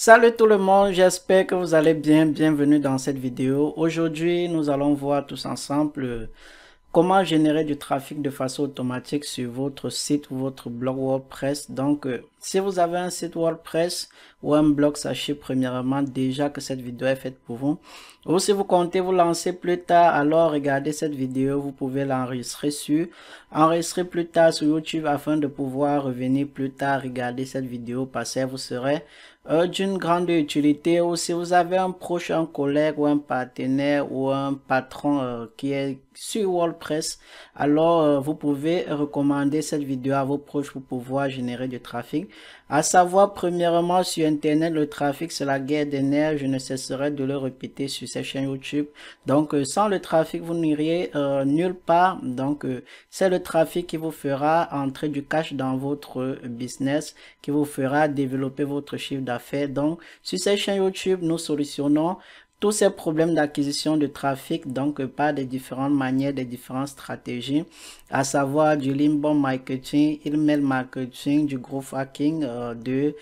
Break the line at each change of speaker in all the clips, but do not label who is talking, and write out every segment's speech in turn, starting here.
Salut tout le monde, j'espère que vous allez bien, bienvenue dans cette vidéo. Aujourd'hui, nous allons voir tous ensemble euh, comment générer du trafic de façon automatique sur votre site ou votre blog WordPress. Donc, euh, si vous avez un site WordPress ou un blog, sachez premièrement déjà que cette vidéo est faite pour vous. Ou si vous comptez vous lancer plus tard, alors regardez cette vidéo, vous pouvez l'enregistrer sur, enregistrer plus tard sur YouTube afin de pouvoir revenir plus tard regarder cette vidéo parce que vous serez d'une grande utilité ou si vous avez un proche, un collègue ou un partenaire ou un patron euh, qui est sur WordPress, alors euh, vous pouvez recommander cette vidéo à vos proches pour pouvoir générer du trafic. À savoir, premièrement, sur Internet, le trafic, c'est la guerre des nerfs. Je ne cesserai de le répéter sur cette chaîne YouTube. Donc, euh, sans le trafic, vous n'iriez nulle part. Donc, c'est le trafic qui vous fera entrer du cash dans votre business, qui vous fera développer votre chiffre d'affaires fait Donc, sur cette chaîne YouTube, nous solutionnons tous ces problèmes d'acquisition de trafic, donc par des différentes manières, des différentes stratégies, à savoir du limbo marketing, email marketing, du gros hacking, euh, de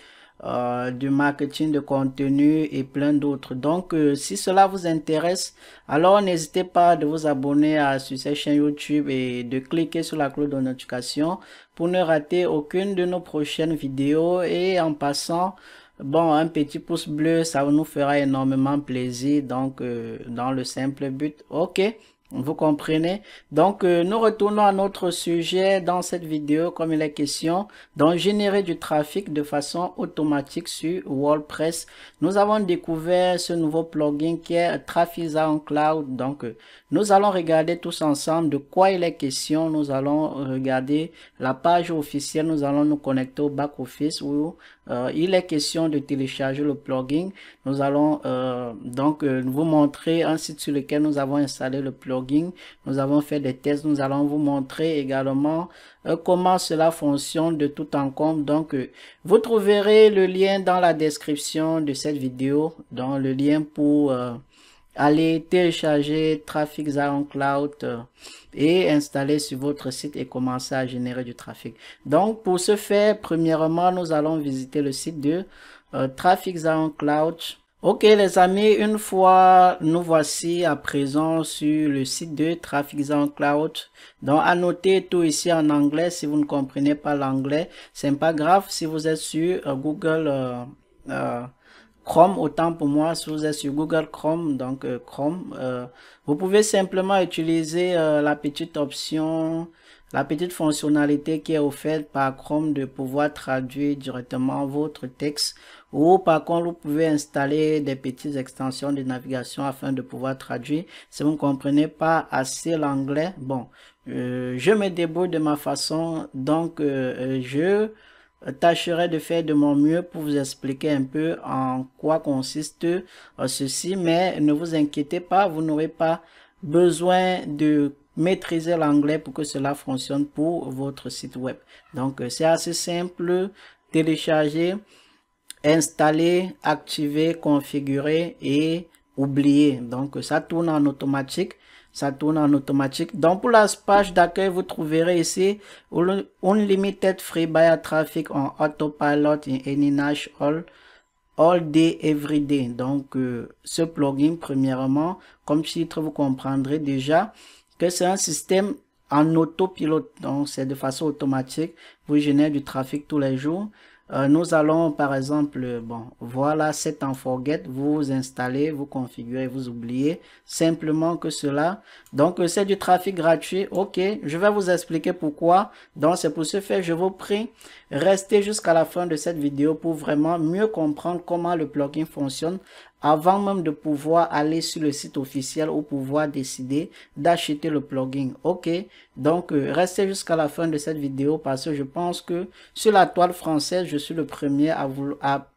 euh, du marketing de contenu et plein d'autres. Donc, euh, si cela vous intéresse, alors n'hésitez pas de vous abonner à sur cette chaîne YouTube et de cliquer sur la cloche de notification pour ne rater aucune de nos prochaines vidéos. Et en passant, Bon, un petit pouce bleu, ça nous fera énormément plaisir, donc euh, dans le simple but. Ok, vous comprenez Donc, euh, nous retournons à notre sujet dans cette vidéo, comme il est question, donc générer du trafic de façon automatique sur WordPress. Nous avons découvert ce nouveau plugin qui est Trafiza en Cloud. Donc, euh, nous allons regarder tous ensemble de quoi il est question. Nous allons regarder la page officielle. Nous allons nous connecter au back-office euh, il est question de télécharger le plugin. Nous allons euh, donc euh, vous montrer un site sur lequel nous avons installé le plugin. Nous avons fait des tests. Nous allons vous montrer également comment cela fonctionne de tout en compte. Donc, vous trouverez le lien dans la description de cette vidéo, dans le lien pour allez télécharger Traffic Zion Cloud euh, et installer sur votre site et commencer à générer du trafic. Donc, pour ce faire, premièrement, nous allons visiter le site de euh, Traffic Cloud. Ok les amis, une fois nous voici à présent sur le site de Traffic Zone Cloud. Donc à noter tout ici en anglais, si vous ne comprenez pas l'anglais, c'est pas grave si vous êtes sur euh, Google Chrome, autant pour moi, si vous êtes sur Google Chrome, donc euh, Chrome, euh, vous pouvez simplement utiliser euh, la petite option, la petite fonctionnalité qui est offerte par Chrome de pouvoir traduire directement votre texte ou par contre vous pouvez installer des petites extensions de navigation afin de pouvoir traduire si vous ne comprenez pas assez l'anglais. Bon, je me débrouille de ma façon, donc je tâcherai de faire de mon mieux pour vous expliquer un peu en quoi consiste euh, ceci, mais ne vous inquiétez pas, vous n'aurez pas besoin de maîtriser l'anglais pour que cela fonctionne pour votre site web. Donc euh, c'est assez simple, télécharger, installer, activer, configurer et oublier. Donc ça tourne en automatique ça tourne en automatique. Donc pour la page d'accueil, vous trouverez ici Unlimited Free Buyer Traffic en Autopilot in hash All, all Day Every Day. Donc euh, ce plugin, premièrement, comme titre, vous comprendrez déjà que c'est un système en autopilote. Donc c'est de façon automatique, vous générez du trafic tous les jours. Euh, nous allons par exemple, euh, bon, voilà en forget, vous, vous installez, vous configurez, vous oubliez simplement que cela. Donc euh, c'est du trafic gratuit, ok, je vais vous expliquer pourquoi. Donc c'est pour ce fait, je vous prie, restez jusqu'à la fin de cette vidéo pour vraiment mieux comprendre comment le plugin fonctionne avant même de pouvoir aller sur le site officiel ou pouvoir décider d'acheter le plugin. Ok, donc euh, restez jusqu'à la fin de cette vidéo parce que je pense que sur la toile française, je suis le premier à, vous à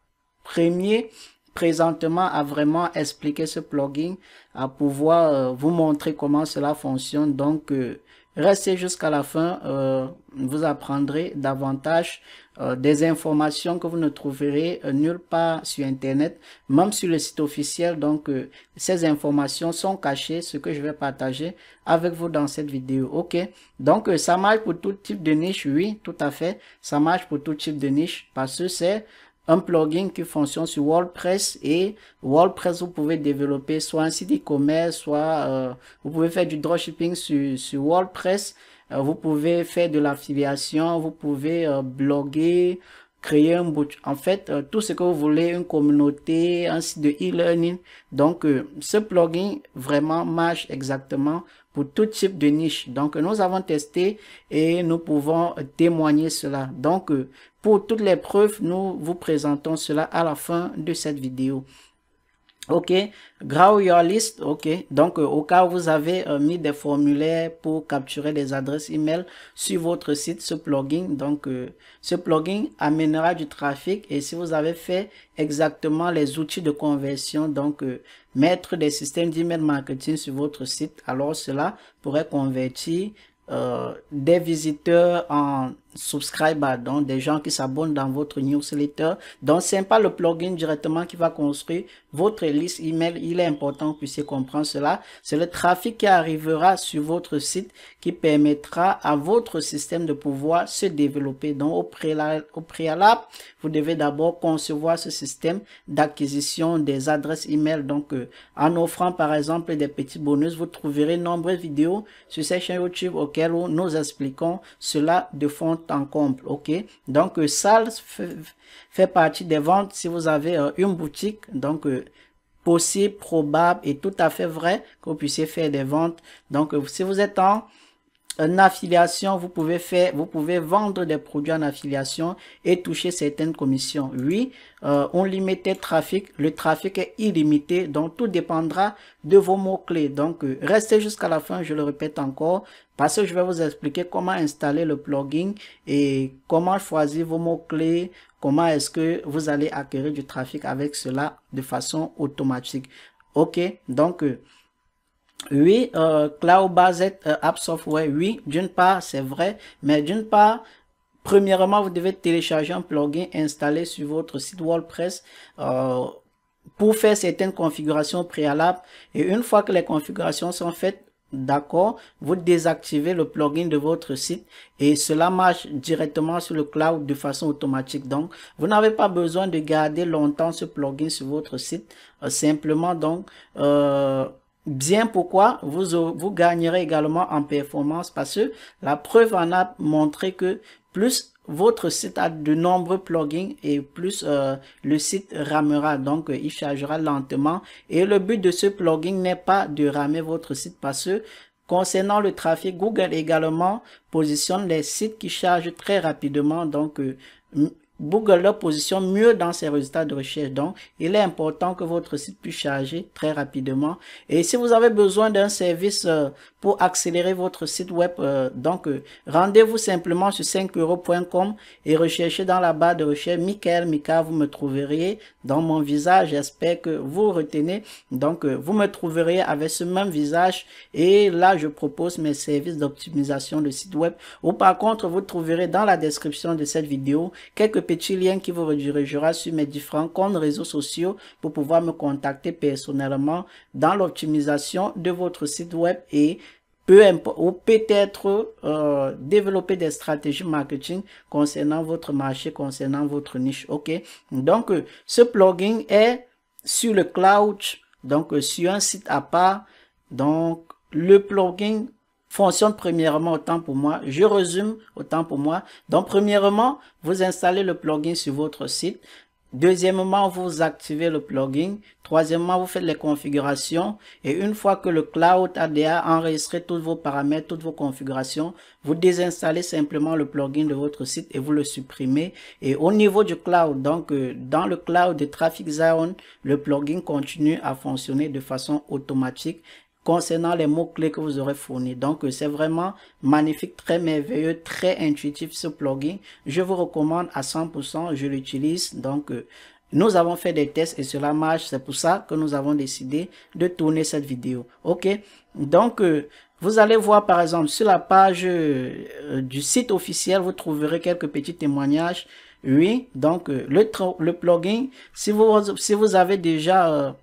premier présentement à vraiment expliquer ce plugin, à pouvoir euh, vous montrer comment cela fonctionne. Donc, euh, Restez jusqu'à la fin, euh, vous apprendrez davantage euh, des informations que vous ne trouverez euh, nulle part sur Internet, même sur le site officiel. Donc, ces informations sont cachées, ce que je vais partager avec vous dans cette vidéo. OK Donc, ça marche pour tout type de niche, oui, tout à fait. Ça marche pour tout type de niche parce que c'est un plugin qui fonctionne sur WordPress et WordPress, vous pouvez développer soit un site e-commerce, soit euh, vous pouvez faire du dropshipping sur, sur WordPress, euh, vous pouvez faire de l'affiliation, vous pouvez euh, bloguer, créer un bout, en fait, tout ce que vous voulez, une communauté, un site de e-learning. Donc, ce plugin vraiment marche exactement pour tout type de niche. Donc, nous avons testé et nous pouvons témoigner cela. Donc, euh, pour toutes les preuves, nous vous présentons cela à la fin de cette vidéo. OK, Grow your list. OK, donc euh, au cas où vous avez euh, mis des formulaires pour capturer des adresses email sur votre site, ce plugin, donc euh, ce plugin amènera du trafic et si vous avez fait exactement les outils de conversion, donc mettre des systèmes d'email marketing sur votre site, alors cela pourrait convertir des visiteurs en subscribers, bah, donc des gens qui s'abonnent dans votre newsletter. Donc, c'est pas le plugin directement qui va construire votre liste email. Il est important que vous puissiez comprendre cela. C'est le trafic qui arrivera sur votre site qui permettra à votre système de pouvoir se développer. Donc, au préalable, vous devez d'abord concevoir ce système d'acquisition des adresses email. Donc, euh, en offrant par exemple des petits bonus, vous trouverez nombreuses vidéos sur cette chaîne YouTube auxquelles nous expliquons cela de fond en comble. OK. Donc, ça euh, fait partie des ventes si vous avez euh, une boutique. Donc, euh, possible, probable et tout à fait vrai que vous puissiez faire des ventes. Donc, si vous êtes en en affiliation, vous pouvez faire, vous pouvez vendre des produits en affiliation et toucher certaines commissions. Oui, euh, on limitait trafic, le trafic est illimité, donc tout dépendra de vos mots-clés. Donc, euh, restez jusqu'à la fin, je le répète encore, parce que je vais vous expliquer comment installer le plugin et comment choisir vos mots-clés, comment est-ce que vous allez acquérir du trafic avec cela de façon automatique. Ok, donc... Euh, oui, euh, cloud-based euh, app software, oui, d'une part, c'est vrai, mais d'une part, premièrement, vous devez télécharger un plugin installé sur votre site WordPress euh, pour faire certaines configurations préalables. Et une fois que les configurations sont faites, d'accord, vous désactivez le plugin de votre site et cela marche directement sur le cloud de façon automatique. Donc, vous n'avez pas besoin de garder longtemps ce plugin sur votre site. simplement, donc, bien pourquoi vous, vous gagnerez également en performance parce que la preuve en a montré que plus votre site a de nombreux plugins et plus euh, le site ramera donc euh, il chargera lentement et le but de ce plugin n'est pas de ramer votre site parce que Concernant le trafic, Google également positionne les sites qui chargent très rapidement, donc euh, Google position mieux dans ses résultats de recherche. Donc, il est important que votre site puisse charger très rapidement. Et si vous avez besoin d'un service euh, pour accélérer votre site web, euh, donc euh, rendez-vous simplement sur 5euros.com et recherchez dans la barre de recherche Michael Mika, vous me trouverez dans mon visage. J'espère que vous retenez. Donc, vous me trouverez avec ce même visage. Et là, je propose mes services d'optimisation de site web. Ou par contre, vous trouverez dans la description de cette vidéo quelques petit lien qui vous redirigera sur mes différents comptes réseaux sociaux pour pouvoir me contacter personnellement dans l'optimisation de votre site web et peu importe ou peut-être euh, développer des stratégies marketing concernant votre marché, concernant votre niche. OK? Donc, euh, ce plugin est sur le cloud, donc euh, sur un site à part. Donc, le plugin fonctionne premièrement autant pour moi. Je résume autant pour moi. Donc, premièrement, vous installez le plugin sur votre site. Deuxièmement, vous activez le plugin. Troisièmement, vous faites les configurations. Et une fois que le Cloud ADA a enregistré tous vos paramètres, toutes vos configurations, vous désinstallez simplement le plugin de votre site et vous le supprimez. Et au niveau du Cloud, donc euh, dans le Cloud de Traffic Zone, le plugin continue à fonctionner de façon automatique concernant les mots-clés que vous aurez fournis. Donc, euh, c'est vraiment magnifique, très merveilleux, très intuitif ce plugin. Je vous recommande à 100%, je l'utilise. Donc, euh, nous avons fait des tests et cela marche. C'est pour ça que nous avons décidé de tourner cette vidéo. OK Donc, euh, vous allez voir par exemple sur la page du site officiel, vous trouverez quelques petits témoignages. Oui, donc le, le plugin, si vous, si vous avez déjà...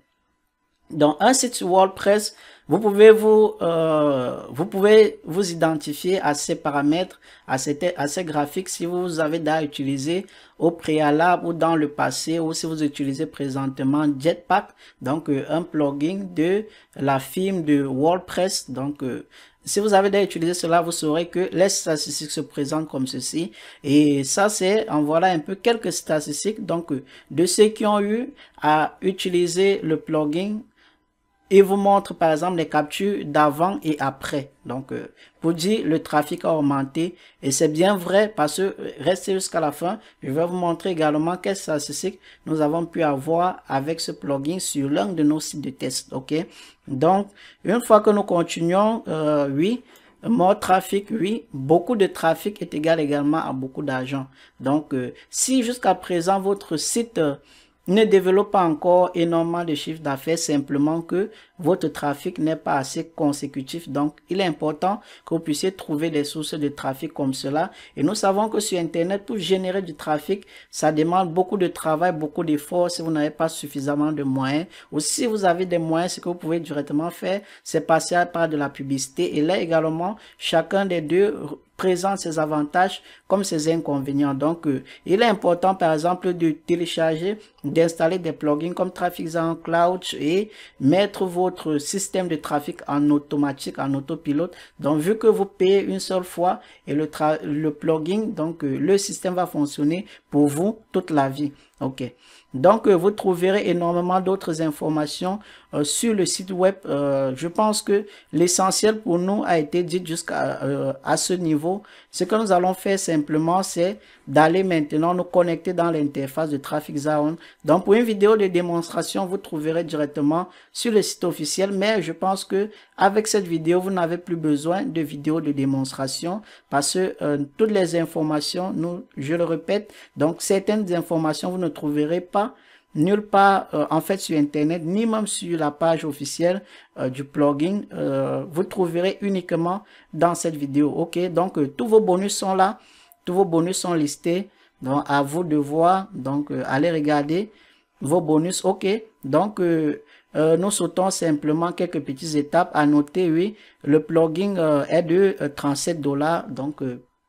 dans un site WordPress, vous pouvez vous, euh, vous pouvez vous identifier à ces paramètres, à, cette, à ces graphiques si vous avez déjà utilisé au préalable ou dans le passé ou si vous utilisez présentement Jetpack, donc euh, un plugin de la firme de WordPress. Donc, euh, si vous avez déjà utilisé cela, vous saurez que les statistiques se présentent comme ceci. Et ça, c'est en voilà un peu quelques statistiques donc de ceux qui ont eu à utiliser le plugin il vous montre par exemple les captures d'avant et après. Donc, vous euh, dites dire le trafic a augmenté, et c'est bien vrai parce que euh, restez jusqu'à la fin, je vais vous montrer également qu'est quelles que nous avons pu avoir avec ce plugin sur l'un de nos sites de test. Ok, donc une fois que nous continuons, euh, oui, mon trafic, oui, beaucoup de trafic est égal également à beaucoup d'argent. Donc, euh, si jusqu'à présent votre site ne développe pas encore énormément de chiffres d'affaires, simplement que votre trafic n'est pas assez consécutif. Donc, il est important que vous puissiez trouver des sources de trafic comme cela. Et nous savons que sur Internet, pour générer du trafic, ça demande beaucoup de travail, beaucoup d'efforts si vous n'avez pas suffisamment de moyens. Ou si vous avez des moyens, ce que vous pouvez directement faire, c'est passer à part de la publicité. Et là également, chacun des deux présente ses avantages comme ses inconvénients. Donc, euh, il est important, par exemple, de télécharger, d'installer des plugins comme en Cloud et mettre votre système de trafic en automatique, en autopilote. Donc, vu que vous payez une seule fois et le, le plugin, donc euh, le système va fonctionner pour vous toute la vie. OK. Donc, euh, vous trouverez énormément d'autres informations euh, sur le site web. Euh, je pense que l'essentiel pour nous a été dit jusqu'à à ce niveau. Ce que nous allons faire simplement, c'est d'aller maintenant nous connecter dans l'interface de Traffic Zone. Donc, pour une vidéo de démonstration, vous trouverez directement sur le site officiel. Mais je pense que avec cette vidéo, vous n'avez plus besoin de vidéo de démonstration parce que euh, toutes les informations, nous, je le répète, donc certaines informations, vous ne trouverez pas Nulle part, euh, en fait, sur Internet, ni même sur la page officielle euh, du plugin, euh, vous trouverez uniquement dans cette vidéo. Ok, donc tous vos bonus sont là, tous vos bonus sont listés. Donc, à vous de voir. Donc, allez regarder vos bonus. Ok, donc nous sautons simplement quelques petites étapes. À noter, oui, le plugin est de 37 dollars. Donc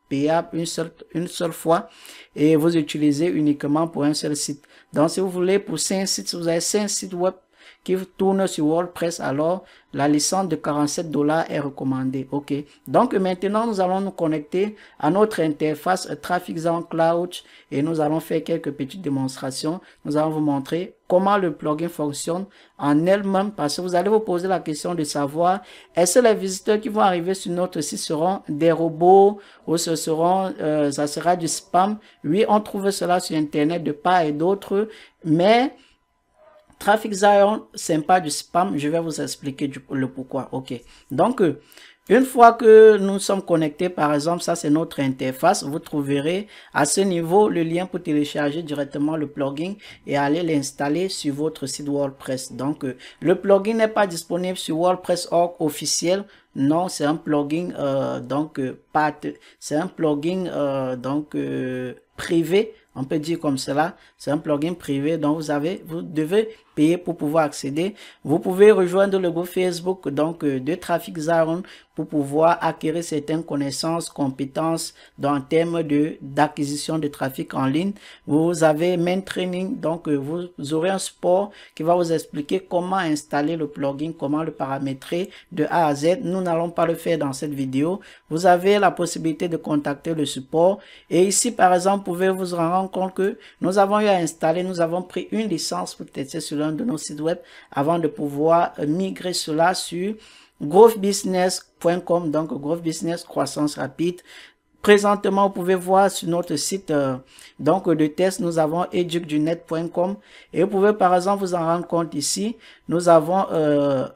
payable une seule, une seule fois et vous utilisez uniquement pour un seul site. Então se eu vou ler por sites, vous avez 5 sites web qui tourne sur WordPress, alors la licence de 47 dollars est recommandée. OK. Donc maintenant, nous allons nous connecter à notre interface Traffic Zone Cloud et nous allons faire quelques petites démonstrations. Nous allons vous montrer comment le plugin fonctionne en elle-même parce que vous allez vous poser la question de savoir est-ce que les visiteurs qui vont arriver sur notre site seront des robots ou ce seront, euh, ça sera du spam. Oui, on trouve cela sur Internet de part et d'autre, mais Traffic Zion, c'est pas du spam. Je vais vous expliquer le pourquoi. OK. Donc, euh, une fois que nous sommes connectés, par exemple, ça c'est notre interface, vous trouverez à ce niveau le lien pour télécharger directement le plugin et aller l'installer sur votre site WordPress. Donc, euh, le plugin n'est pas disponible sur WordPress.org officiel. Non, c'est un plugin, euh, donc, pas, c'est un plugin, donc, privé. On peut dire comme cela. C'est un plugin privé. Donc, vous avez, vous devez payer pour pouvoir accéder. Vous pouvez rejoindre le groupe Facebook donc euh, de Trafic Zaron pour pouvoir acquérir certaines connaissances, compétences dans le thème de d'acquisition de trafic en ligne. Vous avez main training, donc euh, vous aurez un support qui va vous expliquer comment installer le plugin, comment le paramétrer de A à Z. Nous n'allons pas le faire dans cette vidéo. Vous avez la possibilité de contacter le support et ici par exemple, vous pouvez vous rendre compte que nous avons eu à installer, nous avons pris une licence pour tester sur l'un de nos sites web avant de pouvoir euh, migrer cela sur growthbusiness.com, donc growthbusiness Croissance Rapide. Présentement, vous pouvez voir sur notre site euh, donc de test, nous avons educdunet.com et vous pouvez par exemple vous en rendre compte ici. Nous avons euh,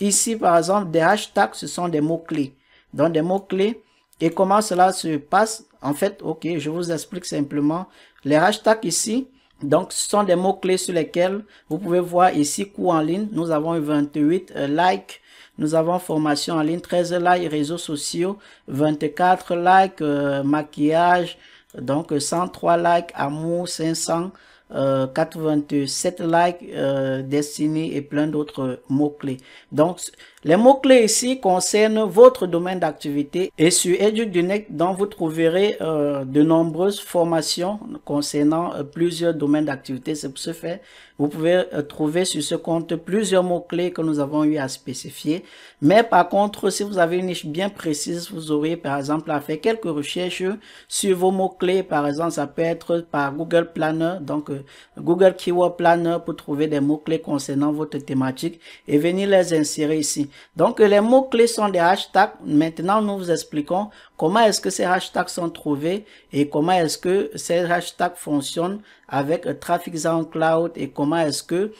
ici par exemple des hashtags, ce sont des mots-clés. Donc des mots-clés et comment cela se passe, en fait, ok, je vous explique simplement. Les hashtags ici, donc, ce sont des mots-clés sur lesquels vous pouvez voir ici, coup en ligne. Nous avons 28 euh, likes. Nous avons formation en ligne, 13 likes, réseaux sociaux, 24 likes, euh, maquillage, donc 103 euh, likes, amour, 500 euh, 87 likes, euh, destinés et plein d'autres mots-clés. Donc, les mots-clés ici concernent votre domaine d'activité et sur EduDunect, dont vous trouverez euh, de nombreuses formations concernant euh, plusieurs domaines d'activité. C'est pour ce fait, vous pouvez euh, trouver sur ce compte plusieurs mots-clés que nous avons eu à spécifier. Mais par contre, si vous avez une niche bien précise, vous aurez par exemple à faire quelques recherches sur vos mots-clés. Par exemple, ça peut être par Google Planner, donc Google Keyword Planner pour trouver des mots-clés concernant votre thématique et venir les insérer ici. Donc, les mots-clés sont des hashtags. Maintenant, nous vous expliquons comment est-ce que ces hashtags sont trouvés et comment est-ce que ces hashtags fonctionnent avec Traffic Cloud et comment est-ce que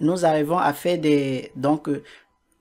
nous arrivons à faire des, donc,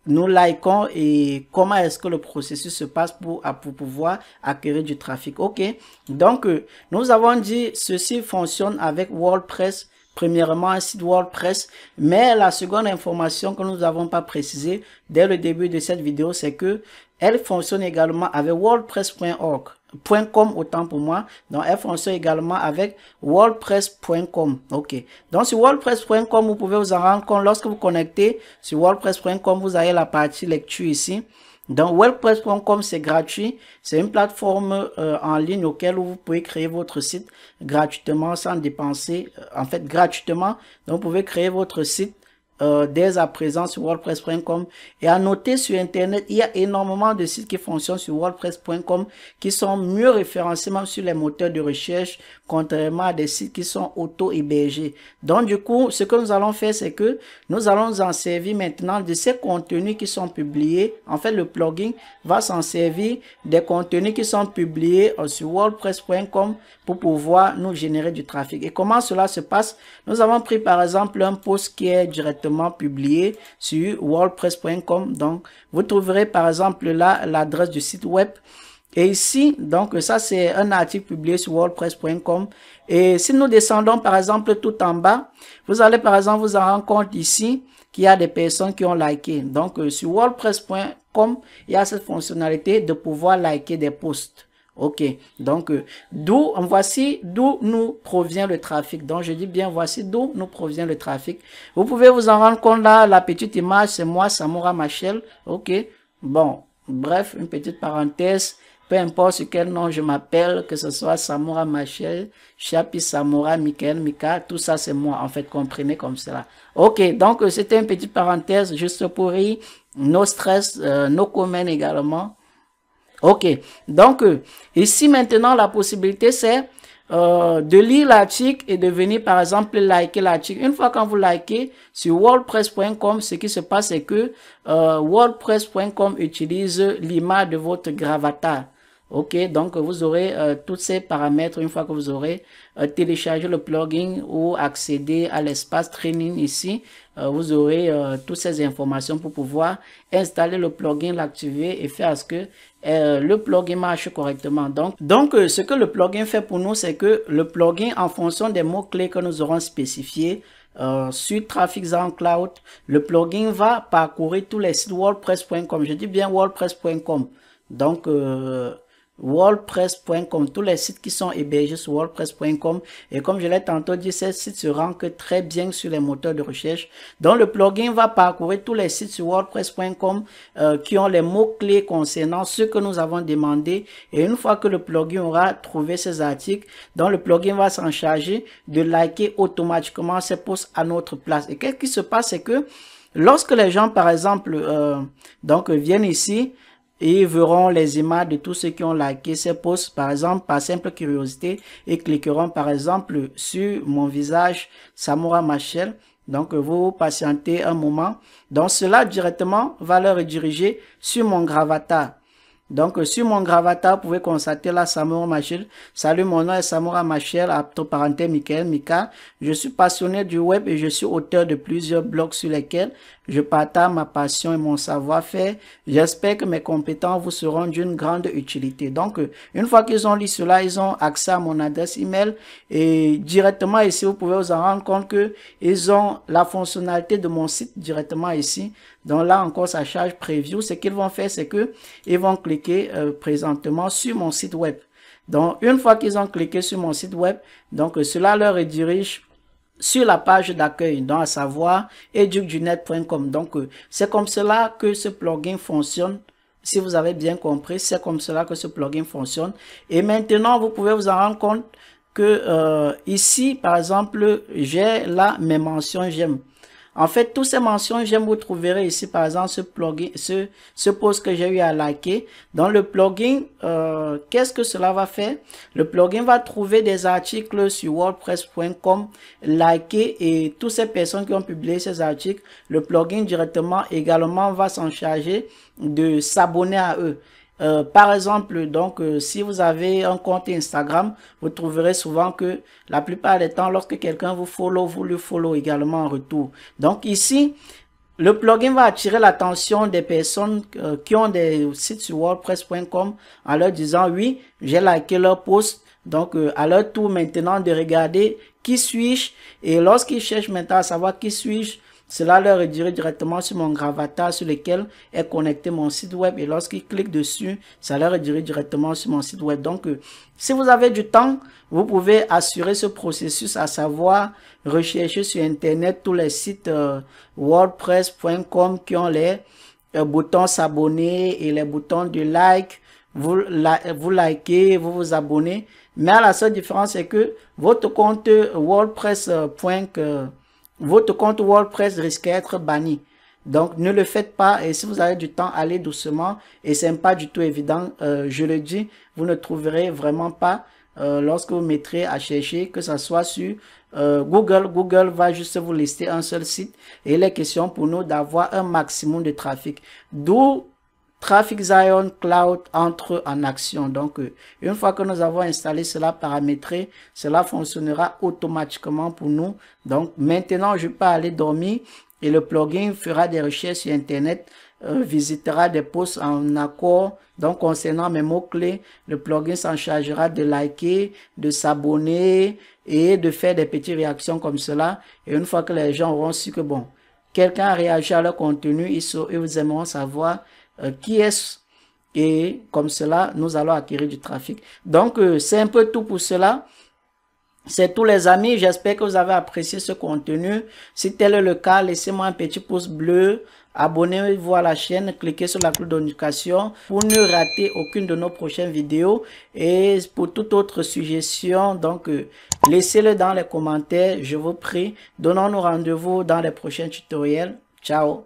nous likons et comment est-ce que le processus se passe pour, pour pouvoir acquérir du trafic. OK, donc euh, nous avons dit ceci fonctionne avec WordPress premièrement un site WordPress. Mais la seconde information que nous n'avons pas précisé dès le début de cette vidéo, c'est que elle fonctionne également avec wordpress.org.com autant pour moi. Donc, elle fonctionne également avec wordpress.com. OK. Donc, sur wordpress.com, vous pouvez vous en rendre compte lorsque vous connectez sur wordpress.com, vous avez la partie lecture ici. Donc, wordpress.com, c'est gratuit. C'est une plateforme euh, en ligne auquel vous pouvez créer votre site gratuitement sans dépenser, euh, en fait, gratuitement. Donc, vous pouvez créer votre site euh, dès à présent sur wordpress.com et à noter sur internet il y a énormément de sites qui fonctionnent sur wordpress.com qui sont mieux référencés même sur les moteurs de recherche contrairement à des sites qui sont auto hébergés donc du coup ce que nous allons faire c'est que nous allons nous en servir maintenant de ces contenus qui sont publiés en fait le plugin va s'en servir des contenus qui sont publiés euh, sur wordpress.com pour pouvoir nous générer du trafic et comment cela se passe nous avons pris par exemple un post qui est directement publié sur wordpress.com. Donc, vous trouverez par exemple là l'adresse du site web. Et ici, donc ça c'est un article publié sur wordpress.com. Et si nous descendons par exemple tout en bas, vous allez par exemple vous en rendre compte ici qu'il y a des personnes qui ont liké. Donc euh, sur wordpress.com, il y a cette fonctionnalité de pouvoir liker des posts. Ok, donc euh, d'où, voici d'où nous provient le trafic. Donc je dis bien, voici d'où nous provient le trafic. Vous pouvez vous en rendre compte là, la petite image, c'est moi, Samora Machel. Ok, bon, bref, une petite parenthèse. Peu importe ce quel nom je m'appelle, que ce soit Samora Machel, Chapi Samora, Mikael, Mika, tout ça c'est moi, en fait, comprenez comme cela. Ok, donc euh, c'était une petite parenthèse juste pour rire. Nos stress, euh, nos communs également. Ok, donc euh, ici maintenant la possibilité c'est euh, de lire l'article et de venir par exemple liker l'article. Une fois quand vous likez sur wordpress.com, ce qui se passe c'est que euh, wordpress.com utilise l'image de votre gravata. Ok, donc vous aurez tous ces paramètres une fois que vous aurez téléchargé le plugin ou accédé à l'espace training ici. vous aurez toutes ces informations pour pouvoir installer le plugin, l'activer et faire à ce que euh, le plugin marche correctement. Donc, donc euh, ce que le plugin fait pour nous, c'est que le plugin, en fonction des mots-clés que nous aurons spécifiés, euh, sur Traffic Zone Cloud, le plugin va parcourir tous les sites WordPress.com. Je dis bien WordPress.com. Donc, euh, WordPress.com, tous les sites qui sont hébergés sur WordPress.com. Et comme je l'ai tantôt dit, ces sites se rankent très bien sur les moteurs de recherche. Donc le plugin va parcourir tous les sites sur WordPress.com euh, qui ont les mots-clés concernant ce que nous avons demandé. Et une fois que le plugin aura trouvé ces articles, donc le plugin va s'en charger de liker automatiquement ces posts à notre place. Et qu'est-ce qui se passe, c'est que lorsque les gens, par exemple, euh, donc viennent ici, et verront les images de tous ceux qui ont liké ces posts, par exemple, par simple curiosité, et cliqueront, par exemple, sur mon visage Samura Machel. Donc, vous patientez un moment. Donc, cela directement va leur rediriger sur mon gravata. Donc, sur mon gravata, vous pouvez constater la Samoura Machel. Salut, mon nom est Samoura Machel, apto-parenté Michael Mika. Je suis passionné du web et je suis auteur de plusieurs blogs sur lesquels je partage ma passion et mon savoir-faire. J'espère que mes compétences vous seront d'une grande utilité. Donc, une fois qu'ils ont lu cela, ils ont accès à mon adresse email et directement ici, vous pouvez vous en rendre compte que ils ont la fonctionnalité de mon site directement ici. Donc là encore, sa charge preview. Ce qu'ils vont faire, c'est que ils vont cliquer euh, présentement sur mon site web. Donc une fois qu'ils ont cliqué sur mon site web, donc euh, cela leur redirige sur la page d'accueil, donc à savoir educdunet.com. Donc euh, c'est comme cela que ce plugin fonctionne. Si vous avez bien compris, c'est comme cela que ce plugin fonctionne. Et maintenant, vous pouvez vous en rendre compte que ici, par exemple, j'ai là mes mentions j'aime. En fait, toutes ces mentions, j'aime vous trouverai ici, par exemple, ce plugin, ce, post que j'ai eu à liker. Dans le plugin, euh, qu'est-ce que cela va faire? Le plugin va trouver des articles sur wordpress.com, liker et toutes ces personnes qui ont publié ces articles, le plugin directement également va s'en charger de s'abonner à eux. Euh, par exemple, donc, euh, si vous avez un compte Instagram, vous trouverez souvent que la plupart des temps, lorsque quelqu'un vous follow, vous le follow également en retour. Donc ici, le plugin va attirer l'attention des personnes euh, qui ont des sites sur wordpress.com en leur disant oui, j'ai liké leur post. Donc, à leur tour maintenant de regarder qui suis-je. Et lorsqu'ils cherchent maintenant à savoir qui suis-je, cela leur redirige directement sur mon gravata sur lequel est connecté mon site web et lorsqu'ils cliquent dessus, ça leur redirige directement sur mon site web. Donc, euh, si vous avez du temps, vous pouvez assurer ce processus, à savoir rechercher sur Internet tous les sites euh, wordpress.com qui ont les euh, boutons s'abonner et les boutons de like. Vous, vous likez, vous vous abonnez. Mais la seule différence, c'est que votre compte wordpress.com votre compte WordPress risque d'être banni. Donc, ne le faites pas. Et si vous avez du temps, allez doucement. Et c'est pas du tout évident. Euh, je le dis, vous ne trouverez vraiment pas euh, lorsque vous mettrez à chercher, que ça soit sur euh, Google. Google va juste vous lister un seul site. Et il est question pour nous d'avoir un maximum de trafic. D'où Traffic Zion Cloud entre en action. Donc, euh, une fois que nous avons installé cela, paramétré, cela fonctionnera automatiquement pour nous. Donc, maintenant, je vais pas aller dormir et le plugin fera des recherches sur Internet, euh, visitera des posts en accord. Donc, concernant mes mots-clés, le plugin s'en chargera de liker, de s'abonner et de faire des petites réactions comme cela. Et une fois que les gens auront su que, bon, quelqu'un a réagi à leur contenu, ils, ils aimeront savoir euh, qui est-ce et comme cela, nous allons acquérir du trafic. Donc, euh, c'est un peu tout pour cela. C'est tout les amis, j'espère que vous avez apprécié ce contenu. Si tel est le cas, laissez-moi un petit pouce bleu, abonnez-vous à la chaîne, cliquez sur la cloche de pour ne rater aucune de nos prochaines vidéos. Et pour toute autre suggestion, donc euh, laissez-le dans les commentaires, je vous prie. Donnons-nous rendez-vous dans les prochains tutoriels. Ciao